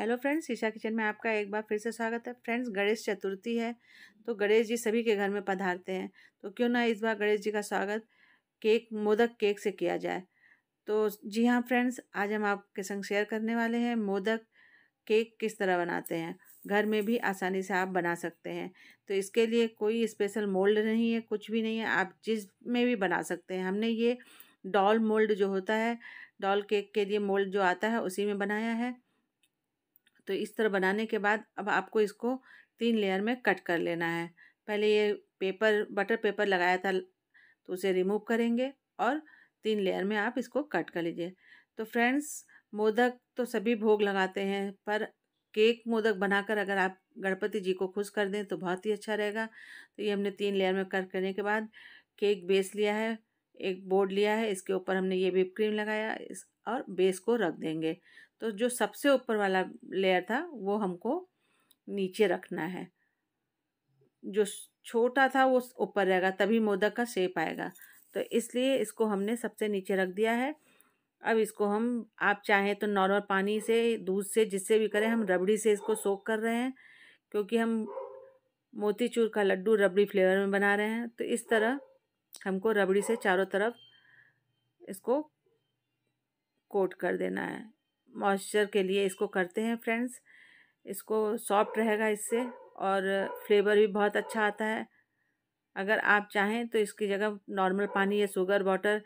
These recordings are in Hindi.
हेलो फ्रेंड्स शीशा किचन में आपका एक बार फिर से स्वागत है फ्रेंड्स गणेश चतुर्थी है तो गणेश जी सभी के घर में पधारते हैं तो क्यों ना इस बार गणेश जी का स्वागत केक मोदक केक से किया जाए तो जी हाँ फ्रेंड्स आज हम आपके संग शेयर करने वाले हैं मोदक केक किस तरह बनाते हैं घर में भी आसानी से आप बना सकते हैं तो इसके लिए कोई स्पेशल मोल्ड नहीं है कुछ भी नहीं है आप जिस में भी बना सकते हैं हमने ये डॉल मोल्ड जो होता है डॉल केक के लिए मोल्ड जो आता है उसी में बनाया है तो इस तरह बनाने के बाद अब आपको इसको तीन लेयर में कट कर लेना है पहले ये पेपर बटर पेपर लगाया था तो उसे रिमूव करेंगे और तीन लेयर में आप इसको कट कर लीजिए तो फ्रेंड्स मोदक तो सभी भोग लगाते हैं पर केक मोदक बनाकर अगर आप गणपति जी को खुश कर दें तो बहुत ही अच्छा रहेगा तो ये हमने तीन लेयर में कट करने के बाद केक बेस लिया है एक बोर्ड लिया है इसके ऊपर हमने ये विप क्रीम लगाया इस और बेस को रख देंगे तो जो सबसे ऊपर वाला लेयर था वो हमको नीचे रखना है जो छोटा था वो ऊपर रहेगा तभी मोदक का शेप आएगा तो इसलिए इसको हमने सबसे नीचे रख दिया है अब इसको हम आप चाहें तो नॉर्मल पानी से दूध से जिससे भी करें हम रबड़ी से इसको सोख कर रहे हैं क्योंकि हम मोतीचूर का लड्डू रबड़ी फ्लेवर में बना रहे हैं तो इस तरह हमको रबड़ी से चारों तरफ इसको कोट कर देना है मॉइस्चर के लिए इसको करते हैं फ्रेंड्स इसको सॉफ्ट रहेगा इससे और फ्लेवर भी बहुत अच्छा आता है अगर आप चाहें तो इसकी जगह नॉर्मल पानी या शुगर वाटर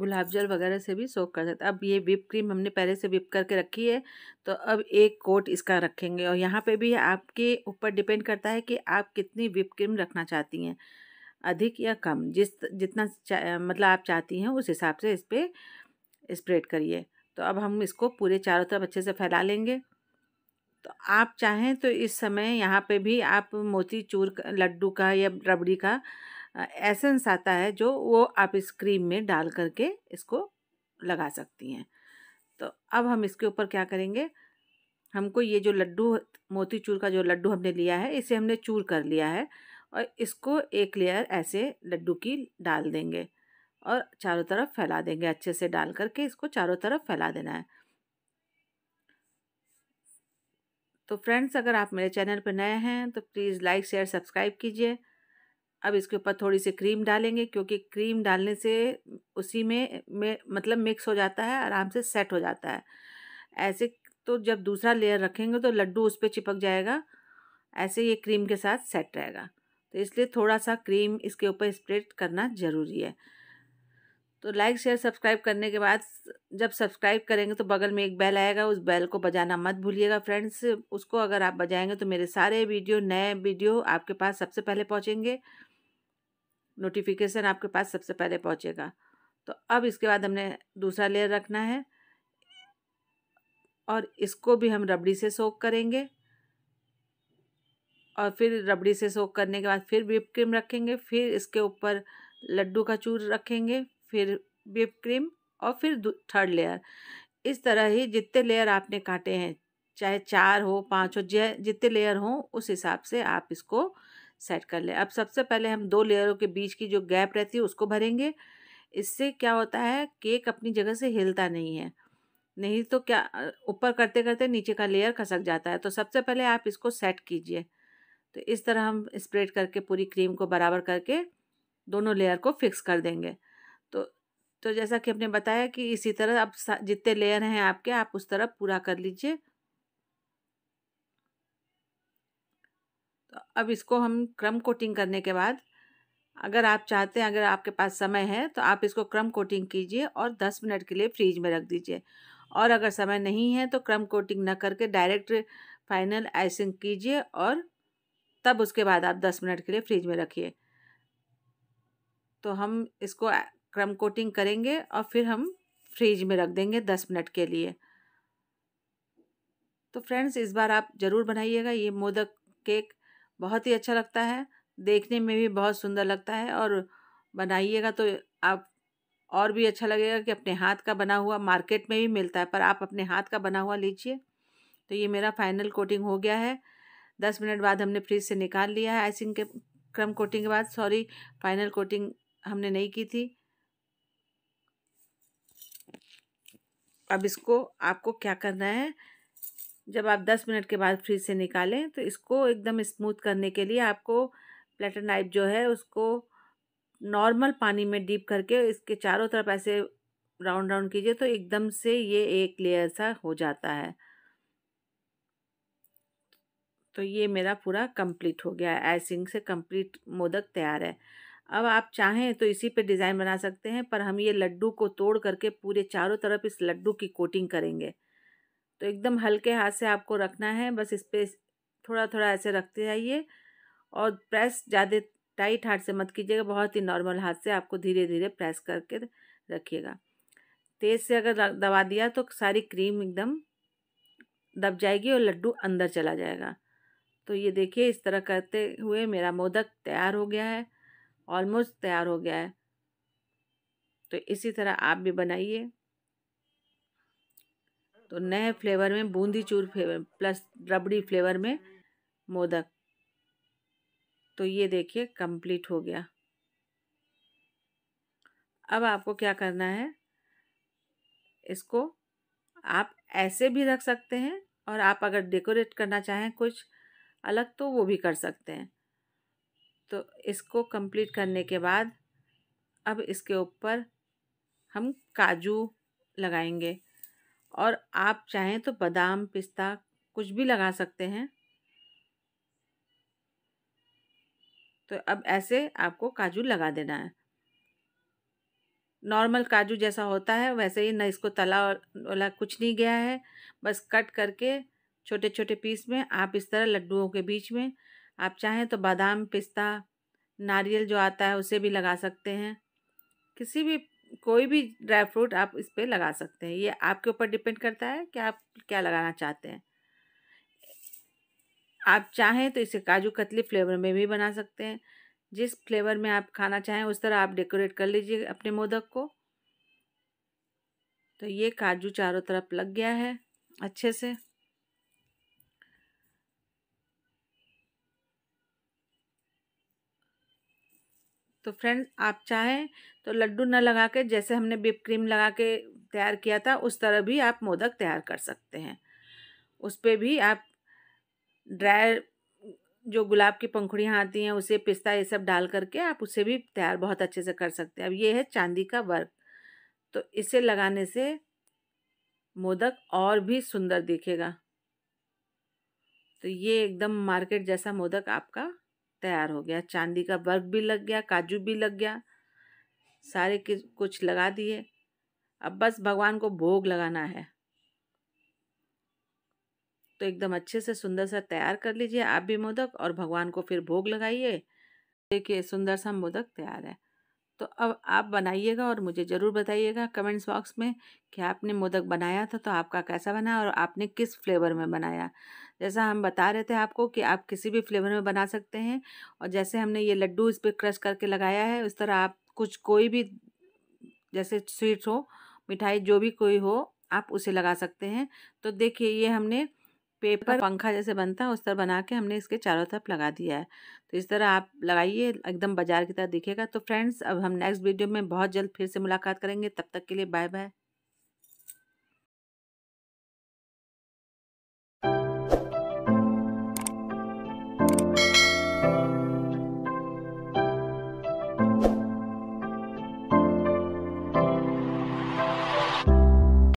गुलाब जल वगैरह से भी सोख कर सकते अब ये विप क्रीम हमने पहले से विप करके रखी है तो अब एक कोट इसका रखेंगे और यहाँ पे भी आपके ऊपर डिपेंड करता है कि आप कितनी विप क्रीम रखना चाहती हैं अधिक या कम जिस जितना मतलब आप चाहती हैं उस हिसाब से इस पर स्प्रेड करिए तो अब हम इसको पूरे चारों तरफ अच्छे से फैला लेंगे तो आप चाहें तो इस समय यहाँ पे भी आप मोती चूर लड्डू का या रबड़ी का एसेंस आता है जो वो आप इस क्रीम में डाल करके इसको लगा सकती हैं तो अब हम इसके ऊपर क्या करेंगे हमको ये जो लड्डू मोती चूर का जो लड्डू हमने लिया है इसे हमने चूर कर लिया है और इसको एक लेयर ऐसे लड्डू की डाल देंगे और चारों तरफ फैला देंगे अच्छे से डाल करके इसको चारों तरफ फैला देना है तो फ्रेंड्स अगर आप मेरे चैनल पर नए हैं तो प्लीज़ लाइक शेयर सब्सक्राइब कीजिए अब इसके ऊपर थोड़ी सी क्रीम डालेंगे क्योंकि क्रीम डालने से उसी में में मतलब मिक्स हो जाता है आराम से सेट हो जाता है ऐसे तो जब दूसरा लेयर रखेंगे तो लड्डू उस पर चिपक जाएगा ऐसे ये क्रीम के साथ सेट रहेगा तो इसलिए थोड़ा सा क्रीम इसके ऊपर स्प्रेड करना ज़रूरी है तो लाइक शेयर सब्सक्राइब करने के बाद जब सब्सक्राइब करेंगे तो बगल में एक बेल आएगा उस बेल को बजाना मत भूलिएगा फ्रेंड्स उसको अगर आप बजाएंगे तो मेरे सारे वीडियो नए वीडियो आपके पास सबसे पहले पहुँचेंगे नोटिफिकेशन आपके पास सबसे पहले पहुँचेगा तो अब इसके बाद हमने दूसरा लेयर रखना है और इसको भी हम रबड़ी से सोख करेंगे और फिर रबड़ी से सोख करने के बाद फिर विप क्रीम रखेंगे फिर इसके ऊपर लड्डू का चूर रखेंगे फिर विप क्रीम और फिर थर्ड लेयर इस तरह ही जितने लेयर आपने काटे हैं चाहे चार हो पाँच हो जै जितने लेयर हों उस हिसाब से आप इसको सेट कर लें अब सबसे पहले हम दो लेयरों के बीच की जो गैप रहती है उसको भरेंगे इससे क्या होता है केक अपनी जगह से हिलता नहीं है नहीं तो क्या ऊपर करते करते नीचे का लेयर खसक जाता है तो सबसे पहले आप इसको सेट कीजिए तो इस तरह हम स्प्रेड करके पूरी क्रीम को बराबर करके दोनों लेयर को फिक्स कर देंगे तो तो जैसा कि हमने बताया कि इसी तरह अब जितने लेयर हैं आपके आप उस तरह पूरा कर लीजिए तो अब इसको हम क्रम कोटिंग करने के बाद अगर आप चाहते हैं अगर आपके पास समय है तो आप इसको क्रम कोटिंग कीजिए और दस मिनट के लिए फ्रीज में रख दीजिए और अगर समय नहीं है तो क्रम कोटिंग न करके डायरेक्ट फाइनल आइसिंग कीजिए और तब उसके बाद आप दस मिनट के लिए फ्रिज में रखिए तो हम इसको क्रम कोटिंग करेंगे और फिर हम फ्रीज में रख देंगे दस मिनट के लिए तो फ्रेंड्स इस बार आप ज़रूर बनाइएगा ये मोदक केक बहुत ही अच्छा लगता है देखने में भी बहुत सुंदर लगता है और बनाइएगा तो आप और भी अच्छा लगेगा कि अपने हाथ का बना हुआ मार्केट में भी मिलता है पर आप अपने हाथ का बना हुआ लीजिए तो ये मेरा फाइनल कोटिंग हो गया है दस मिनट बाद हमने फ्रिज से निकाल लिया है आइसिंग के क्रम कोटिंग के बाद सॉरी फाइनल कोटिंग हमने नहीं की थी अब इसको आपको क्या करना है जब आप दस मिनट के बाद फ्रिज से निकालें तो इसको एकदम स्मूथ करने के लिए आपको प्लेटर नाइफ जो है उसको नॉर्मल पानी में डीप करके इसके चारों तरफ ऐसे राउंड राउंड कीजिए तो एकदम से ये एक लेयर सा हो जाता है तो ये मेरा पूरा कंप्लीट हो गया है आइसिंग से कंप्लीट मोदक तैयार है अब आप चाहें तो इसी पे डिज़ाइन बना सकते हैं पर हम ये लड्डू को तोड़ करके पूरे चारों तरफ इस लड्डू की कोटिंग करेंगे तो एकदम हल्के हाथ से आपको रखना है बस इस पर थोड़ा थोड़ा ऐसे रखते जाइए और प्रेस ज़्यादा टाइट हाथ से मत कीजिएगा बहुत ही नॉर्मल हाथ से आपको धीरे धीरे प्रेस करके रखिएगा तेज़ से अगर दबा दिया तो सारी क्रीम एकदम दब जाएगी और लड्डू अंदर चला जाएगा तो ये देखिए इस तरह करते हुए मेरा मोदक तैयार हो गया है ऑलमोस्ट तैयार हो गया है तो इसी तरह आप भी बनाइए तो नए फ्लेवर में बूंदी चूर फ्लेवर प्लस रबड़ी फ्लेवर में मोदक तो ये देखिए कंप्लीट हो गया अब आपको क्या करना है इसको आप ऐसे भी रख सकते हैं और आप अगर डेकोरेट करना चाहें कुछ अलग तो वो भी कर सकते हैं तो इसको कंप्लीट करने के बाद अब इसके ऊपर हम काजू लगाएंगे और आप चाहें तो बादाम पिस्ता कुछ भी लगा सकते हैं तो अब ऐसे आपको काजू लगा देना है नॉर्मल काजू जैसा होता है वैसे ही ना इसको तला वाला कुछ नहीं गया है बस कट करके छोटे छोटे पीस में आप इस तरह लड्डुओं के बीच में आप चाहें तो बादाम पिस्ता नारियल जो आता है उसे भी लगा सकते हैं किसी भी कोई भी ड्राई फ्रूट आप इस पर लगा सकते हैं ये आपके ऊपर डिपेंड करता है कि आप क्या लगाना चाहते हैं आप चाहें तो इसे काजू कतली फ्लेवर में भी बना सकते हैं जिस फ्लेवर में आप खाना चाहें उस तरह आप डेकोरेट कर लीजिए अपने मोदक को तो ये काजू चारों तरफ लग गया है अच्छे से तो फ्रेंड्स आप चाहें तो लड्डू न लगा के जैसे हमने बिप क्रीम लगा के तैयार किया था उस तरह भी आप मोदक तैयार कर सकते हैं उस पर भी आप ड्राई जो गुलाब की पंखुड़ियाँ आती हैं उसे पिस्ता ये सब डाल करके आप उसे भी तैयार बहुत अच्छे से कर सकते हैं अब ये है चांदी का वर्क तो इसे लगाने से मोदक और भी सुंदर दिखेगा तो ये एकदम मार्केट जैसा मोदक आपका तैयार हो गया चांदी का वर्क भी लग गया काजू भी लग गया सारे कुछ लगा दिए अब बस भगवान को भोग लगाना है तो एकदम अच्छे से सुंदर सा तैयार कर लीजिए आप भी मोदक और भगवान को फिर भोग लगाइए देखिए सुंदर सा मोदक तैयार है तो अब आप बनाइएगा और मुझे ज़रूर बताइएगा कमेंट्स बॉक्स में कि आपने मोदक बनाया था तो आपका कैसा बना और आपने किस फ्लेवर में बनाया जैसा हम बता रहे थे आपको कि आप किसी भी फ्लेवर में बना सकते हैं और जैसे हमने ये लड्डू इस पर क्रश करके लगाया है उस तरह आप कुछ कोई भी जैसे स्वीट हो मिठाई जो भी कोई हो आप उसे लगा सकते हैं तो देखिए ये हमने पेपर पंखा जैसे बनता है उस तरह बना के हमने इसके चारों तरफ लगा दिया है तो इस तरह आप लगाइए एकदम बाजार की तरह दिखेगा तो फ्रेंड्स अब हम नेक्स्ट वीडियो में बहुत जल्द फिर से मुलाकात करेंगे तब तक के लिए बाय बाय